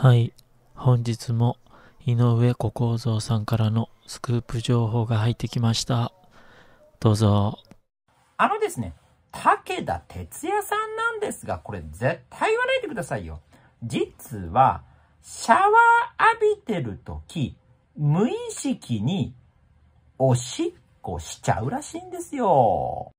はい、本日も井上小構造さんからのスクープ情報が入ってきました。どうぞ。あのですね、武田鉄矢さんなんですが、これ絶対言わないでくださいよ。実は、シャワー浴びてるとき、無意識におしっこしちゃうらしいんですよ。